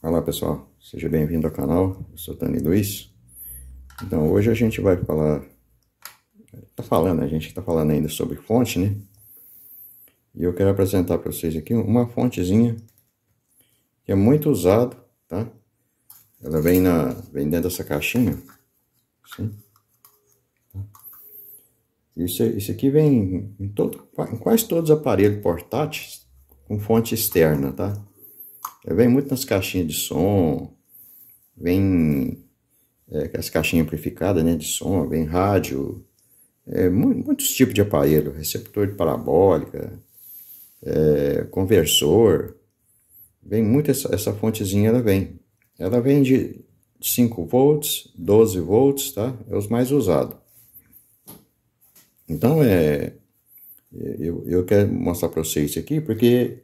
Olá pessoal, seja bem-vindo ao canal, eu sou Tani Luiz. Então hoje a gente vai falar, tá falando, a gente está falando ainda sobre fonte, né? E eu quero apresentar para vocês aqui uma fontezinha que é muito usado, tá? Ela vem, na, vem dentro dessa caixinha, assim. Isso, isso aqui vem em, todo, em quase todos os aparelhos portáteis com fonte externa, tá? É, vem muito nas caixinhas de som, vem é, as caixinhas amplificadas né, de som, vem rádio, é, muitos tipos de aparelho, receptor de parabólica, é, conversor, vem muito essa, essa fontezinha, ela vem. Ela vem de 5 volts, 12 volts, tá? É os mais usados. Então, é, é eu, eu quero mostrar para vocês isso aqui, porque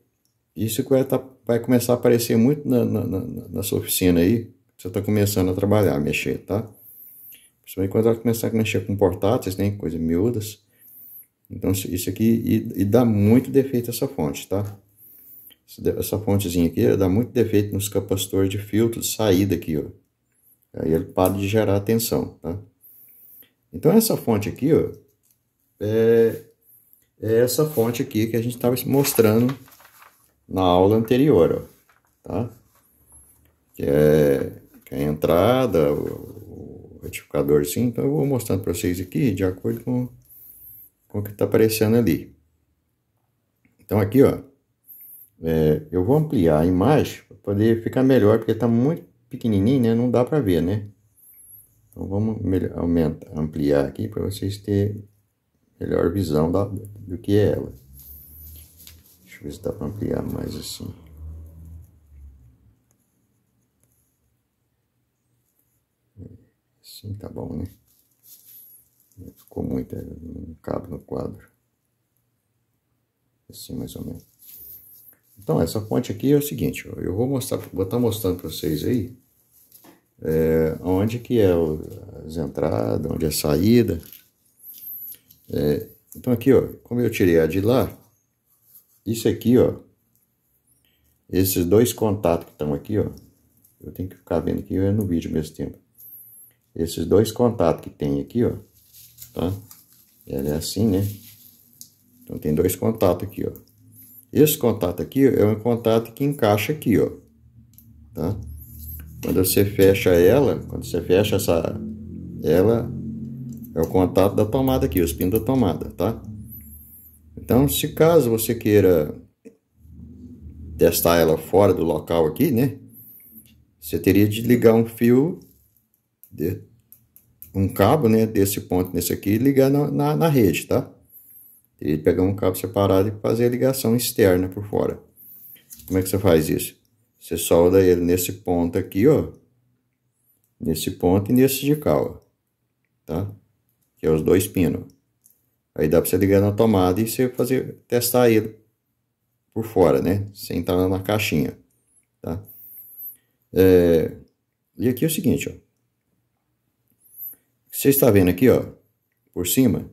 isso vai, tá, vai começar a aparecer muito na, na, na, na sua oficina aí. Você está começando a trabalhar, a mexer, tá? Principalmente quando ela começar a mexer com portáteis, né? Coisas miúdas. Então, isso aqui... E, e dá muito defeito essa fonte, tá? Essa fontezinha aqui dá muito defeito nos capacitores de filtro de saída aqui, ó. Aí ele para de gerar tensão, tá? Então, essa fonte aqui, ó... É, é essa fonte aqui que a gente estava mostrando na aula anterior, ó, tá? Que é, que é a entrada, o, o sim. Então, eu vou mostrando para vocês aqui de acordo com, com o que está aparecendo ali. Então, aqui, ó, é, eu vou ampliar a imagem para poder ficar melhor, porque está muito pequenininho, né? Não dá para ver, né? Então, vamos aumenta, ampliar aqui para vocês terem melhor visão da, do que é ela. Deixa ver se dá para ampliar mais assim. Assim tá bom, né? Ficou muito, é, não cabe no quadro. Assim mais ou menos. Então, essa ponte aqui é o seguinte, eu vou mostrar, vou estar tá mostrando para vocês aí é, onde que é o, as entradas, onde é a saída. É, então aqui, ó, como eu tirei a de lá, isso aqui, ó. Esses dois contatos que estão aqui, ó. Eu tenho que ficar vendo aqui no vídeo ao mesmo tempo. Esses dois contatos que tem aqui, ó. Tá? Ela é, é assim, né? Então tem dois contatos aqui, ó. Esse contato aqui é um contato que encaixa aqui, ó. Tá? Quando você fecha ela, quando você fecha essa... Ela é o contato da tomada aqui, os pinos da tomada, Tá? Então, se caso você queira testar ela fora do local aqui, né? Você teria de ligar um fio, de, um cabo, né? Desse ponto nesse aqui e ligar na, na, na rede, tá? Teria de pegar um cabo separado e fazer a ligação externa por fora. Como é que você faz isso? Você solda ele nesse ponto aqui, ó. Nesse ponto e nesse de cá, ó. Tá? Que é os dois pinos. Aí dá para você ligar na tomada e você fazer, testar ele por fora, né? Sem estar na caixinha, tá? É, e aqui é o seguinte, ó. Você está vendo aqui, ó, por cima.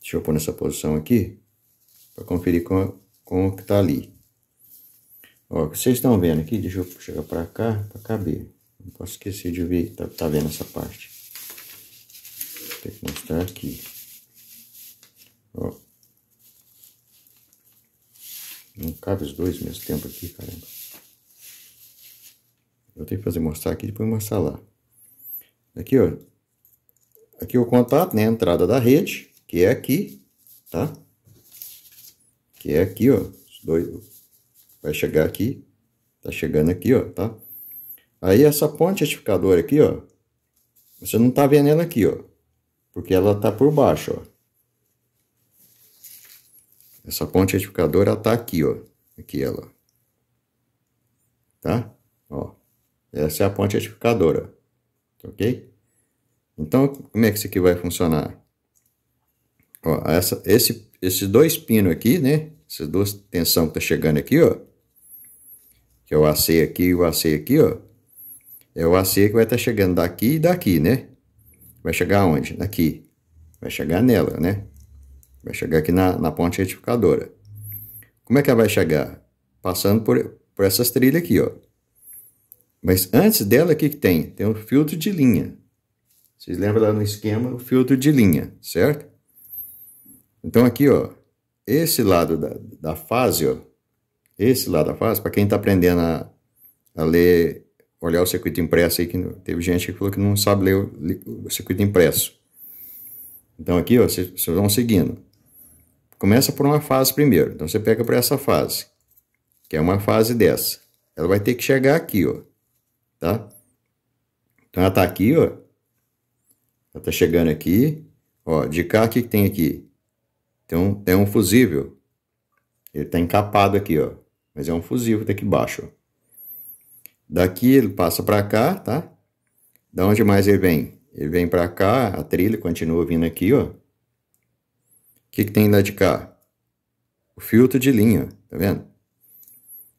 Deixa eu pôr nessa posição aqui para conferir com, com o que está ali. Ó, o que vocês estão vendo aqui, deixa eu chegar para cá para caber. Não posso esquecer de ver, tá, tá vendo essa parte. Tem que mostrar aqui. Ó. Não cabe os dois ao mesmo tempo aqui, caramba. Eu tenho que fazer mostrar aqui e depois mostrar lá. Aqui, ó. Aqui o contato, né? A entrada da rede, que é aqui, tá? Que é aqui, ó. Os dois. Vai chegar aqui. Tá chegando aqui, ó, tá? Aí essa ponte retificadora aqui, ó. Você não tá vendo ela aqui, ó. Porque ela tá por baixo, ó. Essa ponte retificadora está aqui, ó. Aqui ela. Tá? Ó. Essa é a ponte retificadora. Tá ok? Então, como é que isso aqui vai funcionar? Ó, essa, esse, esses dois pinos aqui, né? Essas duas tensão que tá chegando aqui, ó. Que é o AC aqui e o AC aqui, ó. É o AC que vai estar tá chegando daqui e daqui, né? Vai chegar onde? Daqui. Vai chegar nela, né? Vai chegar aqui na, na ponte retificadora. Como é que ela vai chegar? Passando por, por essas trilhas aqui, ó. Mas antes dela, o que, que tem? Tem o um filtro de linha. Vocês lembram lá no esquema o filtro de linha, certo? Então aqui, ó, esse lado da, da fase, ó, esse lado da fase, para quem está aprendendo a, a, ler, olhar o circuito impresso aí, que teve gente que falou que não sabe ler o, o circuito impresso. Então aqui, ó, vocês vão seguindo. Começa por uma fase primeiro. Então, você pega para essa fase, que é uma fase dessa. Ela vai ter que chegar aqui, ó. Tá? Então, ela tá aqui, ó. Ela tá chegando aqui. Ó, de cá, o que, tem aqui? Então é tem um fusível. Ele tá encapado aqui, ó. Mas é um fusível daqui embaixo, ó. Daqui ele passa para cá, tá? Da onde mais ele vem? Ele vem para cá, a trilha continua vindo aqui, ó que, que tem lá de cá? O filtro de linha, tá vendo?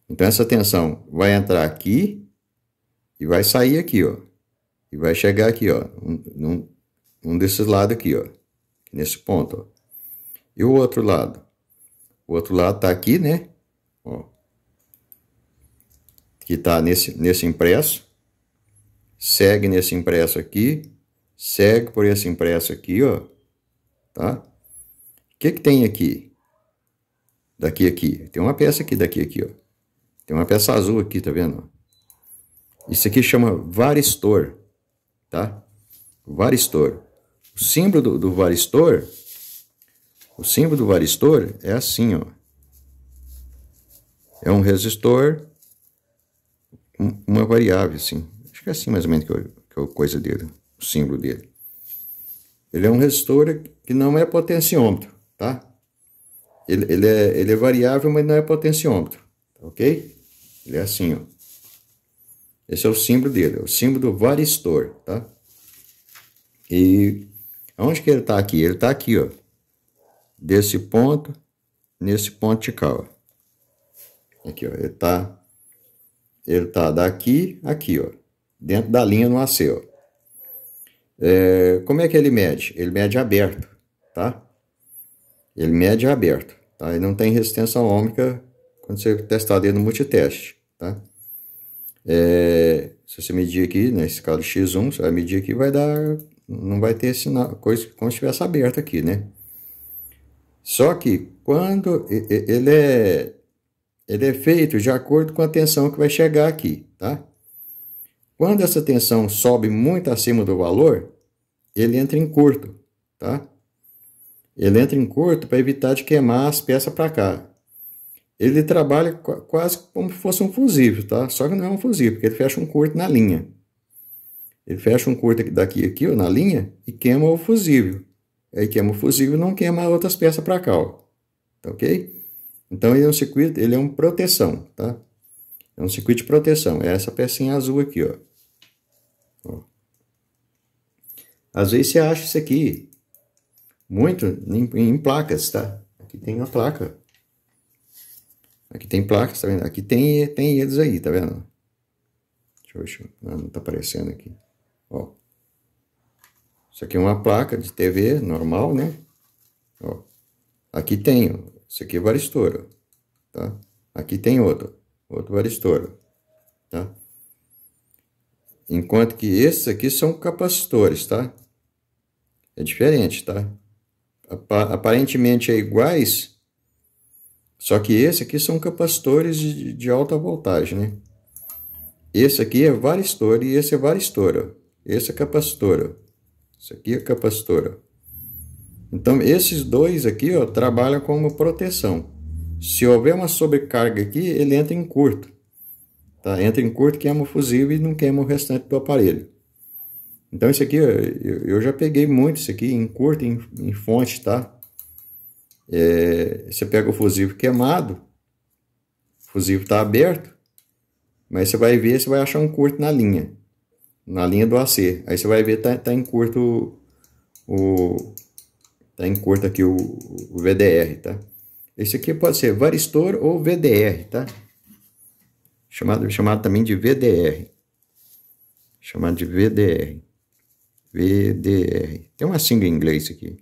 Então essa tensão vai entrar aqui e vai sair aqui, ó. E vai chegar aqui, ó. Um, um desses lados aqui, ó. Nesse ponto, ó. E o outro lado? O outro lado tá aqui, né? Ó. Que tá nesse, nesse impresso. Segue nesse impresso aqui. Segue por esse impresso aqui, ó. Tá? que, que tem aqui? Daqui aqui. Tem uma peça aqui, daqui aqui, ó. Tem uma peça azul aqui, tá vendo? Isso aqui chama varistor, tá? Varistor. O símbolo do, do varistor, o símbolo do varistor é assim, ó. É um resistor, um, uma variável, assim. Acho que é assim mais ou menos que, eu, que é a coisa dele, o símbolo dele. Ele é um resistor que não é potenciômetro tá? Ele, ele, é, ele é variável, mas não é potenciômetro, tá ok? Ele é assim, ó. Esse é o símbolo dele, é o símbolo do varistor, tá? E onde que ele tá aqui? Ele tá aqui, ó. Desse ponto, nesse ponto de cá, ó. Aqui, ó, ele tá... Ele tá daqui, aqui, ó. Dentro da linha no AC, ó. É, como é que ele mede? Ele mede aberto, tá? Ele mede aberto, tá? Ele não tem resistência ômica quando você testar dele no multiteste, tá? É, se você medir aqui, nesse né, caso X1, você vai medir aqui, vai dar, não vai ter sinal, coisa como se estivesse aberto aqui, né? Só que quando ele é, ele é feito de acordo com a tensão que vai chegar aqui, tá? Quando essa tensão sobe muito acima do valor, ele entra em curto, tá? Ele entra em curto para evitar de queimar as peças para cá. Ele trabalha quase como se fosse um fusível, tá? Só que não é um fusível, porque ele fecha um curto na linha. Ele fecha um curto daqui aqui, ó, na linha, e queima o fusível. Aí queima o fusível e não queima outras peças para cá, ó. Tá ok? Então ele é um circuito, ele é uma proteção, tá? É um circuito de proteção. É essa pecinha azul aqui, ó. ó. Às vezes você acha isso aqui, muito em, em placas, tá? Aqui tem uma placa. Aqui tem placas, tá vendo? Aqui tem, tem eles aí, tá vendo? Deixa eu, ver, não tá aparecendo aqui. Ó. Isso aqui é uma placa de TV normal, né? Ó. Aqui tem, ó. Isso aqui é varistouro, tá? Aqui tem outro, outro varistouro, tá? Enquanto que esses aqui são capacitores, tá? É diferente, tá? aparentemente é iguais, só que esse aqui são capacitores de, de alta voltagem, né? Esse aqui é varistor e esse é varistor. Esse é capacitor. Isso aqui é capacitor. Então, esses dois aqui ó, trabalham como proteção. Se houver uma sobrecarga aqui, ele entra em curto. Tá? Entra em curto, queima o fusível e não queima o restante do aparelho. Então isso aqui, eu já peguei muito isso aqui em curto em, em fonte, tá? É, você pega o fusível queimado, o fusível está aberto, mas você vai ver, você vai achar um curto na linha, na linha do AC. Aí você vai ver, tá, tá em curto o... tá em curto aqui o, o VDR, tá? Esse aqui pode ser varistor ou VDR, tá? Chamado, chamado também de VDR. Chamado de VDR. VDR. Tem uma sigla em inglês aqui.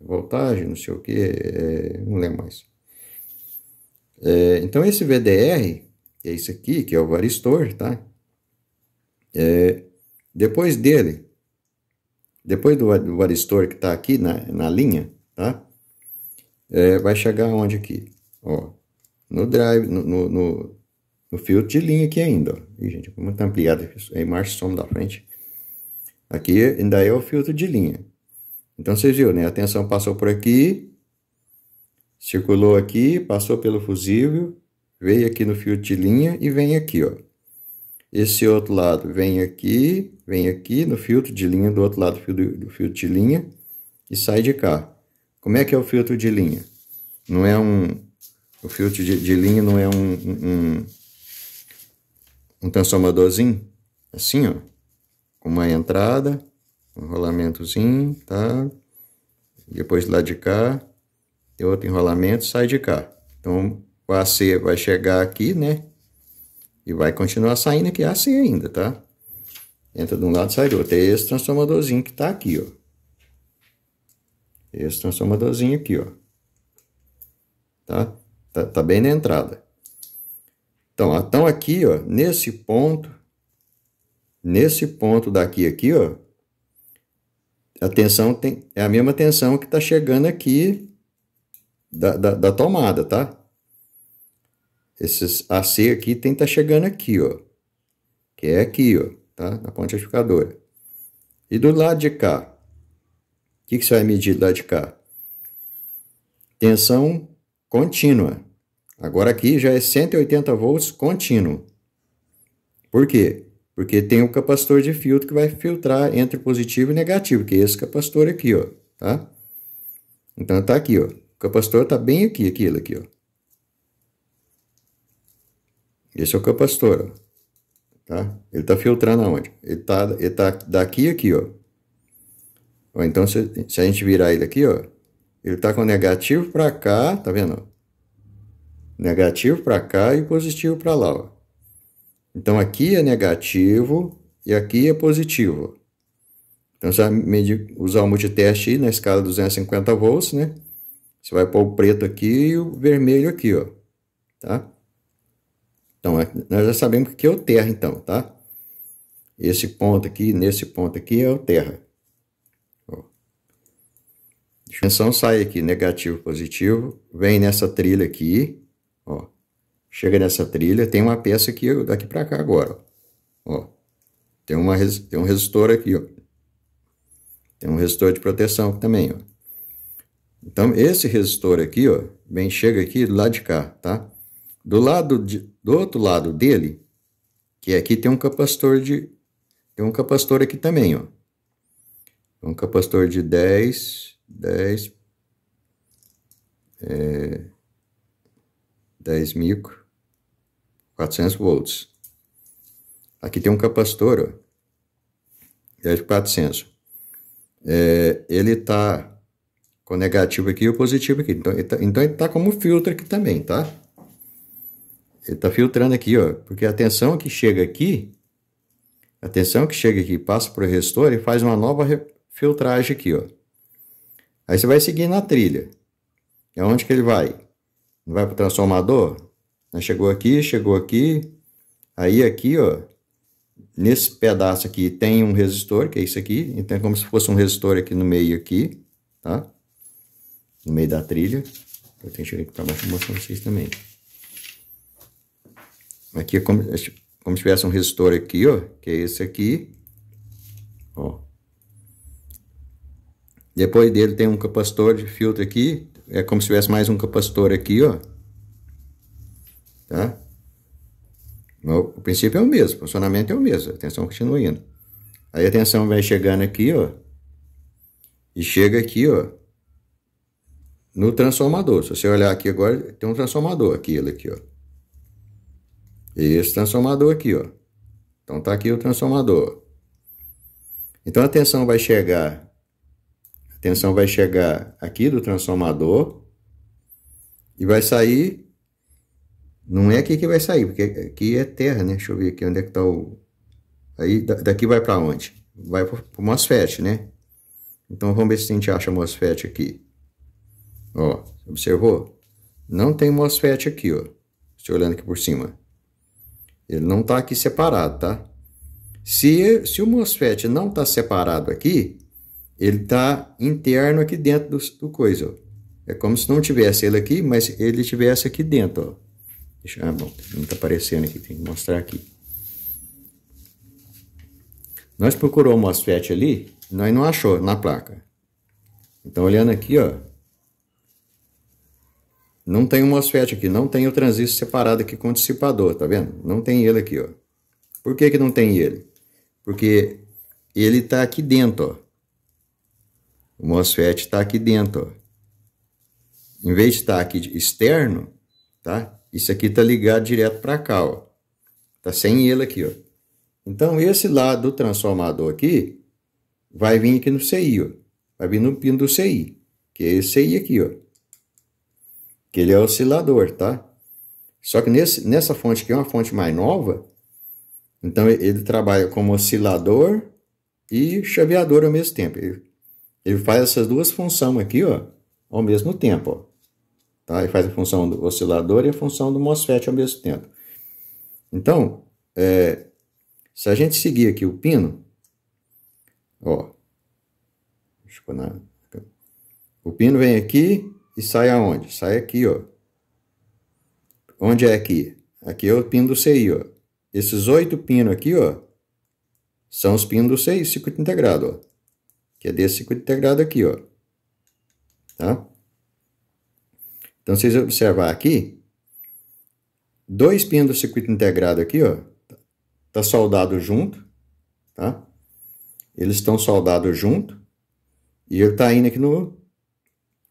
Voltagem, não sei o que, é, não lembro mais. É, então, esse VDR, é isso aqui, que é o varistor, tá? É, depois dele, depois do, varistor que está aqui na, na linha, tá? É, vai chegar onde aqui? Ó, no drive, no, no, no, no, filtro de linha aqui ainda. Ó. E, gente, muito tá ampliado, a imagem som da frente. Aqui ainda é o filtro de linha. Então vocês viram, né? A tensão passou por aqui, circulou aqui, passou pelo fusível, veio aqui no filtro de linha e vem aqui, ó. Esse outro lado vem aqui, vem aqui no filtro de linha, do outro lado do filtro de linha e sai de cá. Como é que é o filtro de linha? Não é um... O filtro de, de linha não é um, um, um, um transformadorzinho? Assim, ó uma entrada, um rolamentozinho, tá? depois lá de cá, tem outro enrolamento, sai de cá. Então, o AC vai chegar aqui, né? E vai continuar saindo aqui AC ainda, tá? Entra de um lado, sai do outro. É esse transformadorzinho que tá aqui, ó. Esse transformadorzinho aqui, ó. Tá? Tá, tá bem na entrada. Então, então aqui, ó, nesse ponto, Nesse ponto daqui aqui, ó, a tensão tem, é a mesma tensão que está chegando aqui da, da, da, tomada, tá? Esses AC aqui tem que estar tá chegando aqui, ó. Que é aqui, ó, tá? Na ponte amplificadora. E do lado de cá, o que, que você vai medir do lado de cá? Tensão contínua. Agora aqui já é 180 volts contínuo. Por quê? Porque tem o capacitor de filtro que vai filtrar entre positivo e negativo, que é esse capacitor aqui, ó, tá? Então tá aqui, ó. O capacitor tá bem aqui, aquilo aqui, ó. Esse é o capacitor, ó. Tá? Ele tá filtrando aonde? Ele tá, ele tá daqui aqui, ó. ó então, se, se a gente virar ele aqui, ó, ele tá com negativo para cá, tá vendo? Negativo para cá e positivo para lá, ó. Então aqui é negativo e aqui é positivo. Então você vai medir, usar o multiteste aí na escala 250 volts, né? Você vai pôr o preto aqui e o vermelho aqui, ó. Tá? Então, é, nós já sabemos que é o terra, então, tá? Esse ponto aqui, nesse ponto aqui, é o terra. A dimensão sai aqui, negativo, positivo. Vem nessa trilha aqui chega nessa trilha, tem uma peça aqui, daqui para cá agora, ó. Tem, uma, tem um resistor aqui, ó. Tem um resistor de proteção também, ó. Então, esse resistor aqui, ó, bem chega aqui do lado de cá, tá? Do lado de, do outro lado dele, que é aqui tem um capacitor de tem um capacitor aqui também, ó. Um capacitor de 10 10 é, 10 micro 400 volts. Aqui tem um capacitor, ó, 10.400. É, é, ele está com negativo aqui e o positivo aqui. Então, ele está então tá como filtro aqui também, tá? Ele está filtrando aqui, ó, porque a tensão que chega aqui, a tensão que chega aqui, passa para o resistor e faz uma nova filtragem aqui, ó. Aí você vai seguir na trilha. É onde que ele vai? Não vai para o transformador? Né, chegou aqui, chegou aqui, aí aqui, ó, nesse pedaço aqui tem um resistor, que é isso aqui, então é como se fosse um resistor aqui no meio aqui, tá? No meio da trilha. Eu tenho que chegar aqui para baixo e mostrar pra vocês também. Aqui é como, é como se tivesse um resistor aqui, ó, que é esse aqui, ó. Depois dele tem um capacitor de filtro aqui, é como se tivesse mais um capacitor aqui, ó. Tá? O princípio é o mesmo, o funcionamento é o mesmo, a tensão continua indo. Aí a tensão vai chegando aqui, ó, e chega aqui, ó, no transformador. Se você olhar aqui agora, tem um transformador aqui, ele aqui, ó. esse transformador aqui, ó. Então tá aqui o transformador. Então a tensão vai chegar, a tensão vai chegar aqui do transformador e vai sair não é aqui que vai sair, porque aqui é terra, né? Deixa eu ver aqui onde é que tá o... Aí daqui vai para onde? Vai pro, MOSFET, né? Então vamos ver se a gente acha MOSFET aqui. Ó, observou? Não tem MOSFET aqui, ó. Estou olhando aqui por cima. Ele não tá aqui separado, tá? Se, se o MOSFET não tá separado aqui, ele tá interno aqui dentro do, do coisa, ó. É como se não tivesse ele aqui, mas ele tivesse aqui dentro, ó. Deixa, ah, bom, não está aparecendo aqui, tem que mostrar aqui. Nós procurou o MOSFET ali, nós não achou na placa. Então, olhando aqui, ó. Não tem o MOSFET aqui, não tem o transistor separado aqui com o dissipador, tá vendo? Não tem ele aqui, ó. Por que que não tem ele? Porque ele está aqui dentro, ó. O MOSFET está aqui dentro, ó. Em vez de estar tá aqui externo, tá? Isso aqui está ligado direto para cá, ó. Tá sem ele aqui, ó. Então, esse lado do transformador aqui vai vir aqui no CI, ó. Vai vir no pino do CI, que é esse CI aqui, ó. Que ele é oscilador, tá? Só que nesse, nessa fonte aqui é uma fonte mais nova, então ele trabalha como oscilador e chaveador ao mesmo tempo. Ele, ele faz essas duas funções aqui, ó, ao mesmo tempo, ó. Tá? E faz a função do oscilador e a função do MOSFET ao mesmo tempo. Então, é, se a gente seguir aqui o pino, ó, na, o pino vem aqui e sai aonde? Sai aqui, ó. Onde é aqui? Aqui é o pino do CI, ó. Esses oito pinos aqui, ó, são os pinos do CI, circuito integrado, ó. Que é desse circuito integrado aqui, ó. Tá? Então, vocês observar aqui, dois pinos do circuito integrado aqui, ó, tá soldado junto, tá? Eles estão soldados junto e ele tá indo aqui no,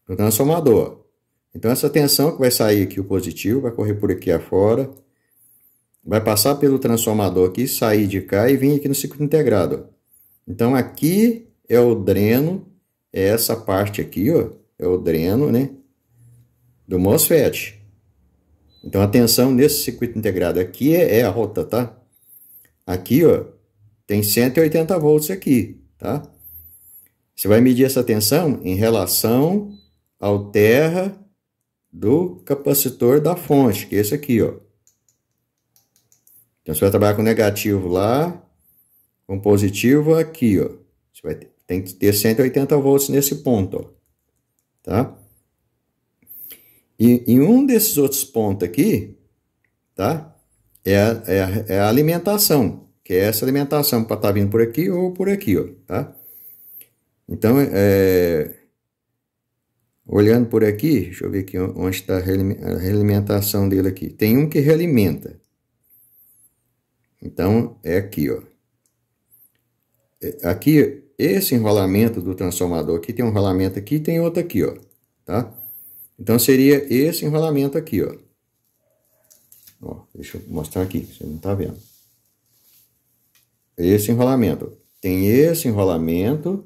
no transformador. Então, essa tensão que vai sair aqui, o positivo, vai correr por aqui afora, vai passar pelo transformador aqui, sair de cá e vir aqui no circuito integrado. Ó. Então, aqui é o dreno, é essa parte aqui, ó, é o dreno, né? do MOSFET. Então a tensão nesse circuito integrado aqui é, é a rota, tá? Aqui, ó, tem 180 volts aqui, tá? Você vai medir essa tensão em relação ao terra do capacitor da fonte, que é esse aqui, ó. Então você vai trabalhar com negativo lá, com positivo aqui, ó. Você vai ter, tem que ter 180 volts nesse ponto, ó. Tá? E em um desses outros pontos aqui, tá? É a, é a, é a alimentação, que é essa alimentação para estar tá vindo por aqui ou por aqui, ó, tá? Então, é, olhando por aqui, deixa eu ver aqui onde está a realimentação dele aqui. Tem um que realimenta. Então, é aqui, ó. É, aqui, esse enrolamento do transformador aqui, tem um enrolamento aqui e tem outro aqui, ó, tá? Então seria esse enrolamento aqui, ó. ó deixa eu mostrar aqui, você não está vendo. Esse enrolamento. Tem esse enrolamento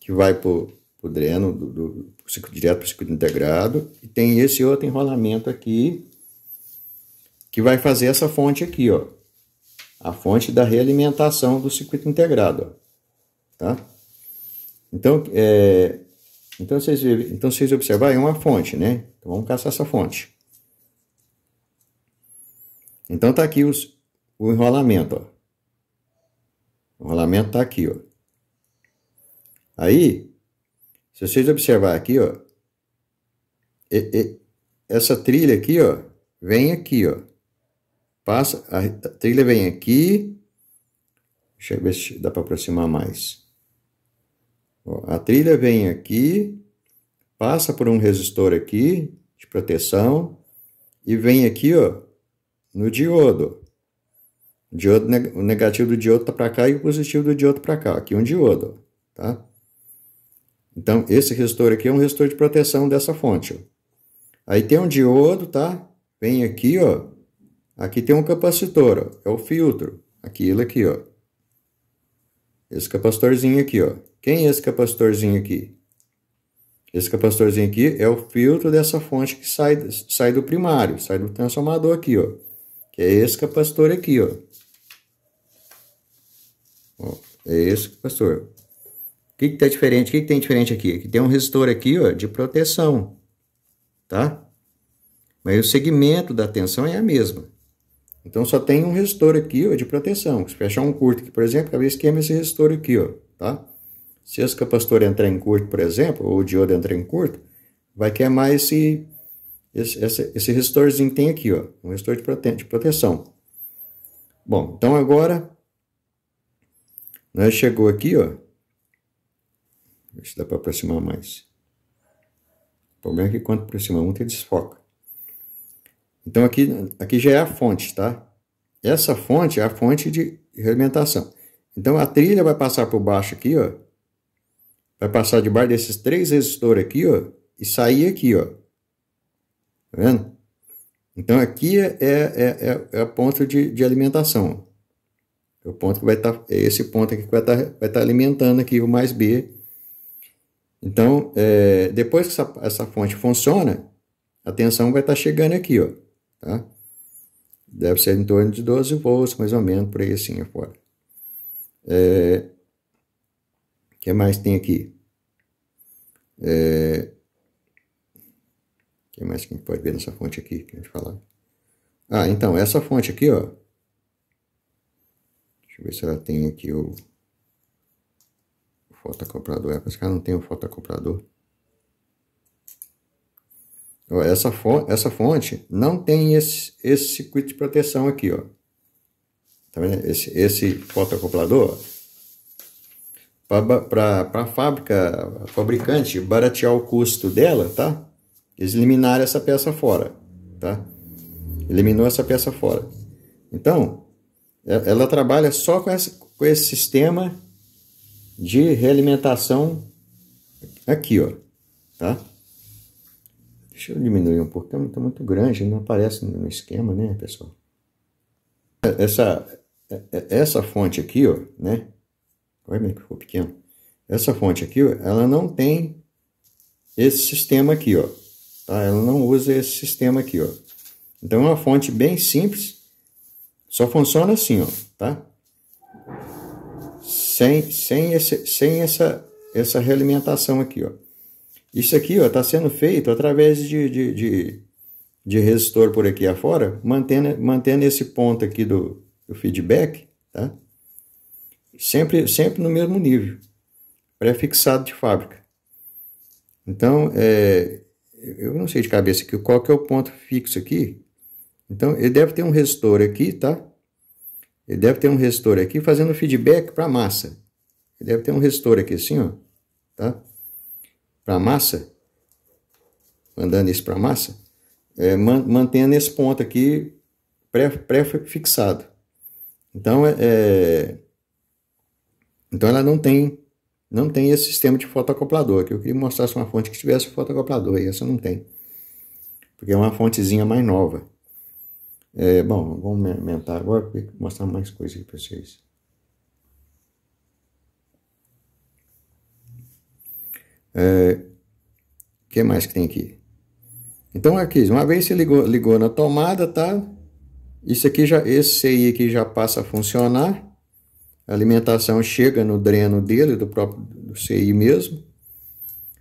que vai para o dreno do, do, do ciclo direto para o circuito integrado e tem esse outro enrolamento aqui que vai fazer essa fonte aqui, ó. A fonte da realimentação do circuito integrado, ó. Tá? Então, é, então vocês, então vocês observarem uma fonte, né? Então vamos caçar essa fonte. Então tá aqui os, o enrolamento, ó. O enrolamento tá aqui, ó. Aí, se vocês observarem aqui, ó, e, e, essa trilha aqui, ó, vem aqui, ó. Passa, a, a trilha vem aqui. Deixa eu ver se dá para aproximar mais. A trilha vem aqui, passa por um resistor aqui de proteção e vem aqui, ó, no diodo. O, diodo, o negativo do diodo tá para cá e o positivo do diodo para cá. Aqui é um diodo, tá? Então, esse resistor aqui é um resistor de proteção dessa fonte. Ó. Aí tem um diodo, tá? Vem aqui, ó. Aqui tem um capacitor, ó. É o filtro. Aquilo aqui, ó. Esse capacitorzinho aqui, ó. Quem é esse capacitorzinho aqui? Esse capacitorzinho aqui é o filtro dessa fonte que sai, sai do primário, sai do transformador aqui, ó. Que é esse capacitor aqui, ó. ó é esse capacitor. O que, que tá diferente? O que, que tem diferente aqui? Que tem um resistor aqui, ó, de proteção, tá? Mas o segmento da tensão é a mesma. Então só tem um resistor aqui, ó, de proteção. Se fechar um curto aqui, por exemplo, talvez queime esse resistor aqui, ó, tá? Se esse capacitor entrar em curto, por exemplo, ou o diodo entrar em curto, vai queimar esse, esse, esse, esse resistorzinho que tem aqui, ó, um resistor de, prote de proteção. Bom, então agora, nós né, chegou aqui, ó, Deixa se dá para aproximar mais. O problema é que quando aproxima muito, ele desfoca. Então aqui, aqui já é a fonte, tá? Essa fonte é a fonte de alimentação. Então a trilha vai passar por baixo aqui, ó. Vai passar debaixo desses três resistores aqui, ó, e sair aqui, ó. Tá vendo? Então aqui é, é, é, é, é ponto de, de alimentação. É o ponto que vai estar, tá, é esse ponto aqui que vai estar tá, vai tá alimentando aqui o mais B. Então, é, depois que essa, essa fonte funciona, a tensão vai estar tá chegando aqui, ó. Tá? Deve ser em torno de 12 volts, mais ou menos, por aí assim afora. É, é que mais tem aqui? É... O que mais que a gente pode ver nessa fonte aqui que a gente falar? Ah, então, essa fonte aqui, ó. Deixa eu ver se ela tem aqui o, o fotocoprador. É, parece que ela não tem o fotocoprador. Ó, essa, fonte, essa fonte não tem esse, esse circuito de proteção aqui, ó. Tá vendo? Esse, esse fotocoplador, ó para a fábrica, a fabricante, baratear o custo dela, tá? Eles eliminaram essa peça fora, tá? Eliminou essa peça fora. Então, ela trabalha só com, esse com esse sistema de realimentação aqui, ó, tá? Deixa eu diminuir um pouquinho, é tá muito grande, não aparece no esquema, né, pessoal? Essa, essa fonte aqui, ó, né? Olha bem que ficou pequeno. Essa fonte aqui, ela não tem esse sistema aqui, ó. Tá? Ela não usa esse sistema aqui, ó. Então é uma fonte bem simples. Só funciona assim, ó, tá? Sem, sem, esse, sem essa, essa realimentação aqui, ó. Isso aqui, ó, tá sendo feito através de, de, de, de resistor por aqui afora, mantendo, mantendo esse ponto aqui do, do feedback, tá? sempre, sempre no mesmo nível, pré-fixado de fábrica. Então, é, eu não sei de cabeça aqui qual que é o ponto fixo aqui. Então, ele deve ter um resistor aqui, tá? Ele deve ter um resistor aqui fazendo feedback para a massa. Ele deve ter um resistor aqui assim, ó, tá? Para a massa, mandando isso para a massa, é, man, mantendo esse ponto aqui pré-fixado. Pré então, é, é então ela não tem não tem esse sistema de fotoacoplador, que eu queria mostrar uma fonte que tivesse fotoacoplador, e essa não tem. Porque é uma fontezinha mais nova. É, bom, vamos aumentar agora, vou mostrar mais coisas para vocês. O é, que mais que tem aqui? Então é aqui, uma vez você ligou, ligou na tomada, tá? Isso aqui já, esse CI aqui já passa a funcionar. A alimentação chega no dreno dele, do próprio do CI mesmo,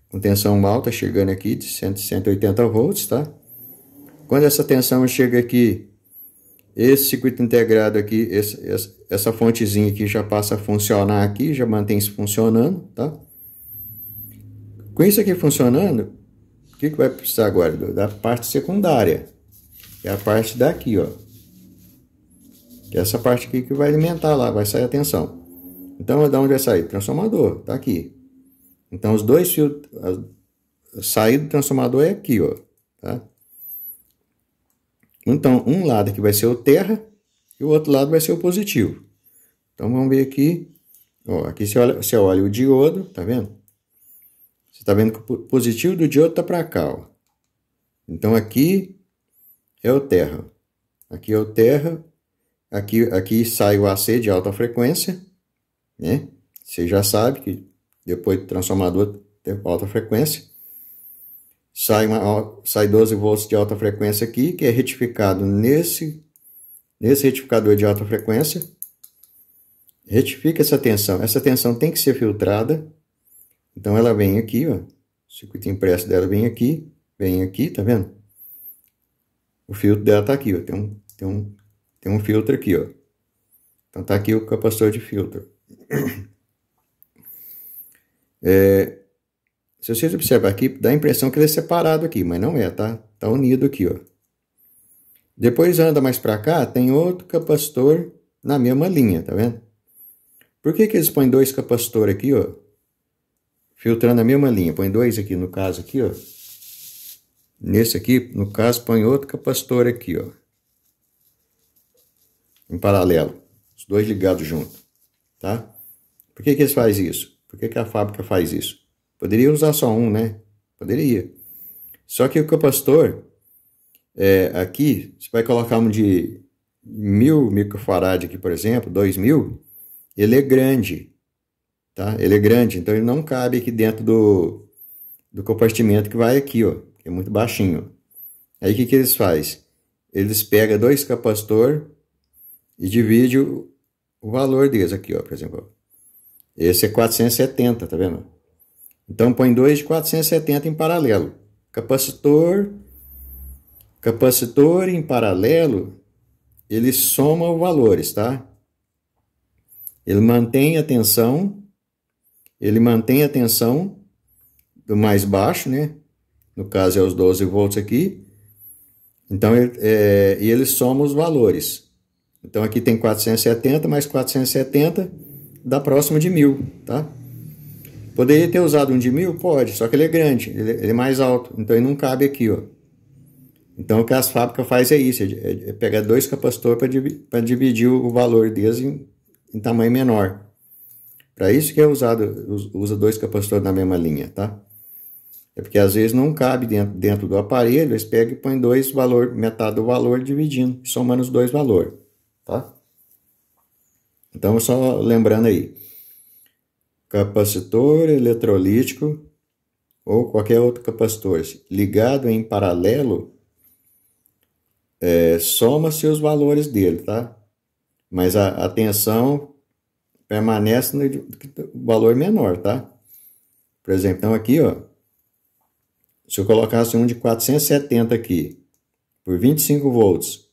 com tensão alta chegando aqui de 180 volts, tá? Quando essa tensão chega aqui, esse circuito integrado aqui, esse, essa, essa fontezinha aqui já passa a funcionar aqui, já mantém-se funcionando, tá? Com isso aqui funcionando, o que, que vai precisar agora? Da parte secundária, é a parte daqui, ó. É essa parte aqui que vai alimentar lá, vai sair a tensão. Então, é da onde vai sair? Transformador, tá aqui. Então, os dois fios, a, saída do transformador é aqui, ó, tá? Então, um lado aqui vai ser o terra e o outro lado vai ser o positivo. Então, vamos ver aqui. Ó, aqui você olha, você olha o diodo, tá vendo? Você tá vendo que o positivo do diodo tá para cá, ó. Então, aqui é o terra. Aqui é o terra Aqui, aqui sai o AC de alta frequência, né? Você já sabe que depois do transformador tem alta frequência. Sai, uma, sai 12 volts de alta frequência aqui, que é retificado nesse, nesse retificador de alta frequência. Retifica essa tensão. Essa tensão tem que ser filtrada. Então ela vem aqui, ó. O circuito impresso dela vem aqui, vem aqui, tá vendo? O filtro dela tá aqui, ó. Tem um, tem um tem um filtro aqui, ó. Então tá aqui o capacitor de filtro. É, se vocês observarem aqui, dá a impressão que ele é separado aqui, mas não é, tá? Tá unido aqui, ó. Depois anda mais para cá, tem outro capacitor na mesma linha, tá vendo? Por que, que eles põem dois capacitores aqui, ó? Filtrando a mesma linha. Põe dois aqui, no caso aqui, ó. Nesse aqui, no caso, põe outro capacitor aqui, ó em paralelo, os dois ligados junto, tá? Por que, que eles fazem isso? Por que, que a fábrica faz isso? Poderia usar só um, né? Poderia. Só que o capacitor, é, aqui, você vai colocar um de mil microfarad aqui, por exemplo, dois mil, ele é grande, tá? Ele é grande, então ele não cabe aqui dentro do, do compartimento que vai aqui, ó, que é muito baixinho. Aí o que, que eles fazem? Eles pegam dois capacitor e divide o, o valor deles aqui, ó, por exemplo. Esse é 470, tá vendo? Então põe dois de 470 em paralelo. Capacitor, capacitor em paralelo, ele soma os valores, tá? Ele mantém a tensão, ele mantém a tensão do mais baixo, né? No caso é os 12 volts aqui. Então, é, e ele soma os valores. Então aqui tem 470 mais 470 dá próximo de 1000, tá? Poderia ter usado um de 1000? Pode, só que ele é grande, ele, ele é mais alto, então ele não cabe aqui, ó. Então o que as fábricas faz é isso, é, é, é, pegar dois capacitores para dividir, dividir o valor deles em, em tamanho menor. Para isso que é usado, usa dois capacitores na mesma linha, tá? É porque às vezes não cabe dentro, dentro do aparelho, eles pegam e põem dois valor, metade do valor dividindo, somando os dois valores tá? Então, só lembrando aí, capacitor eletrolítico ou qualquer outro capacitor ligado em paralelo, é, soma-se os valores dele, tá? Mas a, a tensão permanece no valor menor, tá? Por exemplo, então aqui, ó, se eu colocasse um de 470 aqui por 25 volts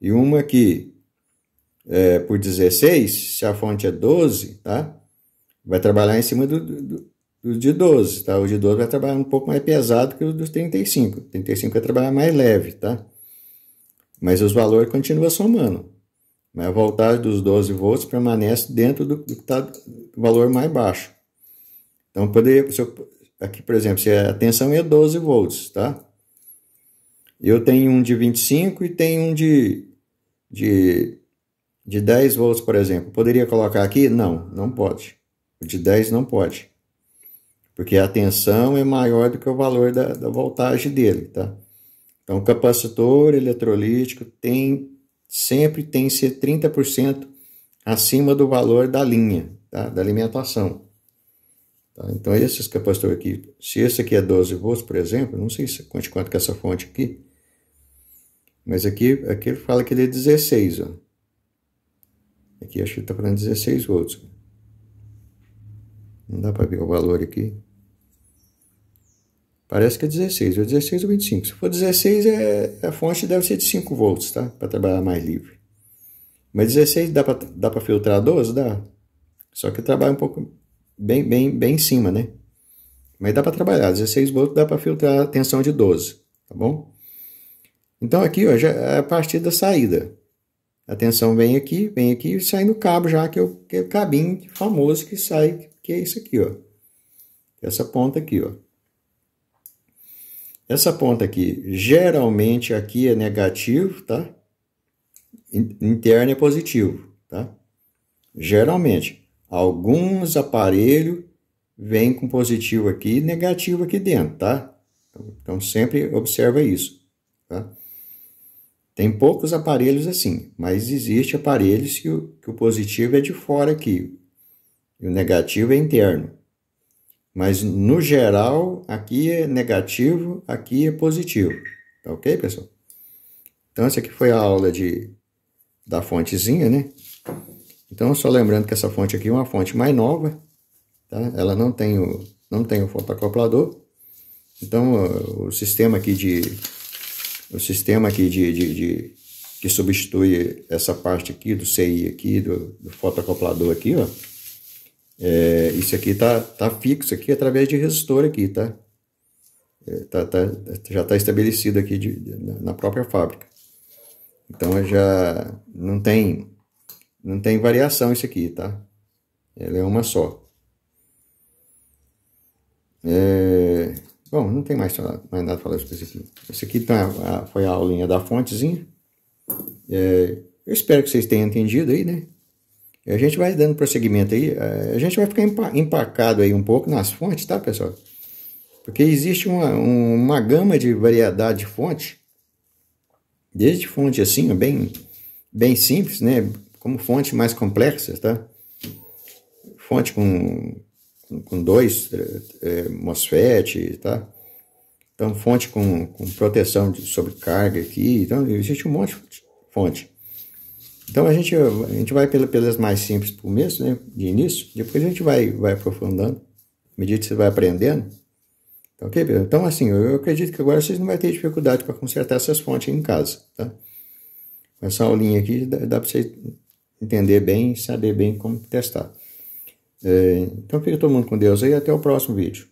e uma aqui é, por 16, se a fonte é 12, tá? Vai trabalhar em cima do, do, do, de 12, tá? O de 12 vai trabalhar um pouco mais pesado que o dos 35. 35 vai trabalhar mais leve, tá? Mas os valores continuam somando. Mas a voltagem dos 12 volts permanece dentro do, do, tá, do valor mais baixo. Então, poderia, se eu, aqui, por exemplo, se a tensão é 12 volts, tá? Eu tenho um de 25 e tenho um de, de de 10 volts, por exemplo, poderia colocar aqui? Não, não pode. O de 10 não pode. Porque a tensão é maior do que o valor da, da voltagem dele, tá? Então, o capacitor eletrolítico tem sempre tem que ser 30% acima do valor da linha, tá? da alimentação. Tá? Então, esses capacitores aqui, se esse aqui é 12 volts, por exemplo, não sei se quanto, quanto que é essa fonte aqui, mas aqui, aqui ele fala que ele é 16, ó. Aqui acho que está para 16 volts. Não dá para ver o valor aqui. Parece que é 16, ou 16 ou 25. Se for 16, é, a fonte deve ser de 5 volts, tá? Para trabalhar mais livre. Mas 16 dá para dá filtrar 12? Dá. Só que trabalha um pouco bem, bem, bem em cima, né? Mas dá para trabalhar. 16 volts dá para filtrar a tensão de 12, tá bom? Então aqui ó, já é a partir da saída. Atenção, vem aqui, vem aqui e sai no cabo já, que é o, que é o cabinho famoso que sai, que é isso aqui, ó. Essa ponta aqui, ó. Essa ponta aqui, geralmente aqui é negativo, tá? Interno é positivo, tá? Geralmente. Alguns aparelhos vêm com positivo aqui e negativo aqui dentro, tá? Então, então sempre observa isso, tá? Tem poucos aparelhos assim, mas existe aparelhos que o, que o positivo é de fora aqui e o negativo é interno. Mas no geral, aqui é negativo, aqui é positivo. Tá ok, pessoal? Então, essa aqui foi a aula de, da fontezinha, né? Então, só lembrando que essa fonte aqui é uma fonte mais nova, tá? Ela não tem o, não tem o fotocoplador. Então, o sistema aqui de o sistema aqui de, de, de, que substitui essa parte aqui do CI aqui, do, do fotoacoplador aqui, ó. É, isso aqui tá, tá fixo aqui através de resistor aqui, tá? É, tá, tá já está estabelecido aqui de, de, na própria fábrica. Então é já não tem não tem variação isso aqui, tá? Ela é uma só. É, Bom, não tem mais, mais nada para falar sobre isso aqui. Isso aqui tá, a, foi a aulinha da fontezinha. É, eu espero que vocês tenham entendido aí, né? E a gente vai dando prosseguimento aí. É, a gente vai ficar empacado aí um pouco nas fontes, tá, pessoal? Porque existe uma, uma gama de variedade de fonte. Desde fonte assim, bem, bem simples, né? Como fontes mais complexas, tá? Fonte com com dois é, MOSFET, tá? Então, fonte com, com proteção de, sobrecarga aqui. Então, existe um monte de fonte. Então, a gente, a gente vai pela, pelas mais simples por começo, né? De início. Depois a gente vai, vai aprofundando. À medida que você vai aprendendo. Tá ok, Então, assim, eu, acredito que agora vocês não vão ter dificuldade para consertar essas fontes em casa, tá? Essa aulinha aqui dá, dá para vocês entender bem e saber bem como testar. É, então fica todo mundo com Deus aí até o próximo vídeo.